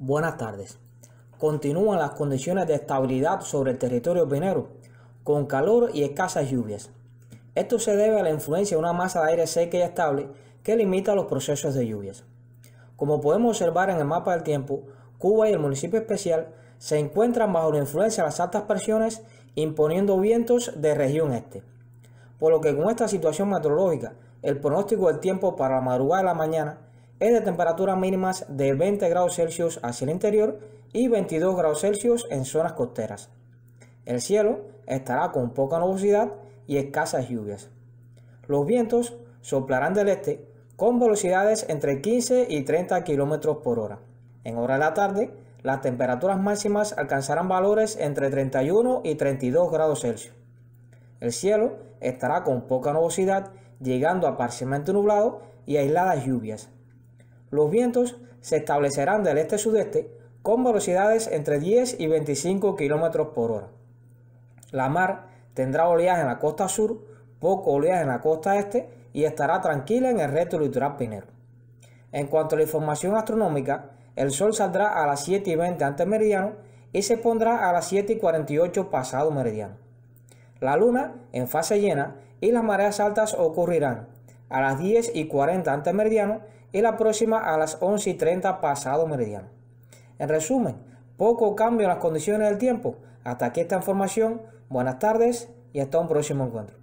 Buenas tardes. Continúan las condiciones de estabilidad sobre el territorio minero, con calor y escasas lluvias. Esto se debe a la influencia de una masa de aire seca y estable que limita los procesos de lluvias. Como podemos observar en el mapa del tiempo, Cuba y el municipio especial se encuentran bajo la influencia de las altas presiones imponiendo vientos de región este. Por lo que con esta situación meteorológica, el pronóstico del tiempo para la madrugada de la mañana es de temperaturas mínimas de 20 grados Celsius hacia el interior y 22 grados Celsius en zonas costeras. El cielo estará con poca nubosidad y escasas lluvias. Los vientos soplarán del este con velocidades entre 15 y 30 km por hora. En hora de la tarde, las temperaturas máximas alcanzarán valores entre 31 y 32 grados Celsius. El cielo estará con poca nubosidad, llegando a parcialmente nublado y aisladas lluvias. Los vientos se establecerán del este-sudeste con velocidades entre 10 y 25 km por hora. La mar tendrá oleaje en la costa sur, poco oleaje en la costa este y estará tranquila en el resto del litoral pinero. En cuanto a la información astronómica, el sol saldrá a las 7 y 20 antes meridiano y se pondrá a las 7 y 48 pasado meridiano. La luna en fase llena y las mareas altas ocurrirán a las 10 y 40 antes meridiano y la próxima a las 11 y 30 pasado meridiano. En resumen, poco cambio en las condiciones del tiempo. Hasta aquí esta información. Buenas tardes y hasta un próximo encuentro.